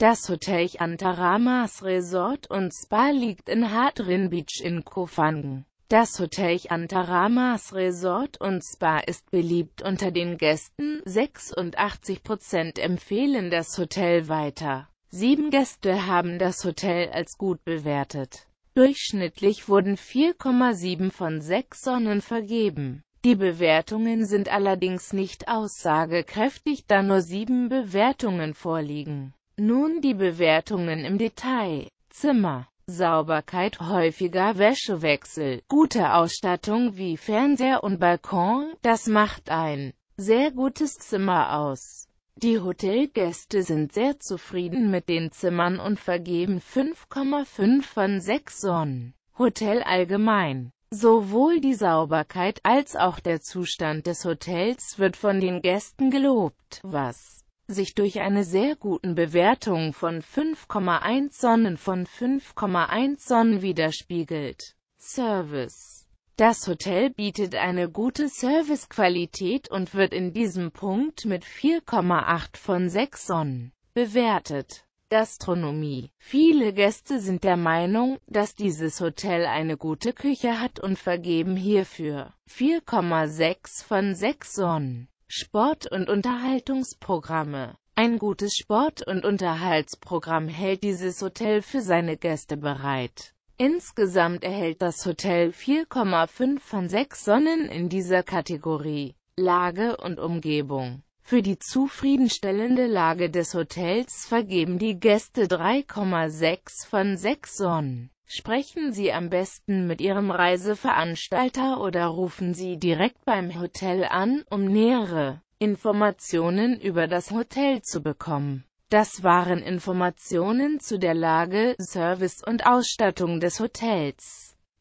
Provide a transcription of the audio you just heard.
Das Hotel Antaramas Resort und Spa liegt in Hadrin Beach in Koh Das Hotel Antaramas Resort und Spa ist beliebt unter den Gästen, 86% empfehlen das Hotel weiter. Sieben Gäste haben das Hotel als gut bewertet. Durchschnittlich wurden 4,7 von 6 Sonnen vergeben. Die Bewertungen sind allerdings nicht aussagekräftig, da nur sieben Bewertungen vorliegen. Nun die Bewertungen im Detail. Zimmer. Sauberkeit, häufiger Wäschewechsel, gute Ausstattung wie Fernseher und Balkon, das macht ein sehr gutes Zimmer aus. Die Hotelgäste sind sehr zufrieden mit den Zimmern und vergeben 5,5 von 6 Sonnen. Hotel allgemein. Sowohl die Sauberkeit als auch der Zustand des Hotels wird von den Gästen gelobt, was sich durch eine sehr guten Bewertung von 5,1 Sonnen von 5,1 Sonnen widerspiegelt. Service Das Hotel bietet eine gute Servicequalität und wird in diesem Punkt mit 4,8 von 6 Sonnen bewertet. Gastronomie. Viele Gäste sind der Meinung, dass dieses Hotel eine gute Küche hat und vergeben hierfür 4,6 von 6 Sonnen. Sport- und Unterhaltungsprogramme Ein gutes Sport- und Unterhaltsprogramm hält dieses Hotel für seine Gäste bereit. Insgesamt erhält das Hotel 4,5 von 6 Sonnen in dieser Kategorie Lage und Umgebung. Für die zufriedenstellende Lage des Hotels vergeben die Gäste 3,6 von 6 Sonnen. Sprechen Sie am besten mit Ihrem Reiseveranstalter oder rufen Sie direkt beim Hotel an, um nähere Informationen über das Hotel zu bekommen. Das waren Informationen zu der Lage, Service und Ausstattung des Hotels.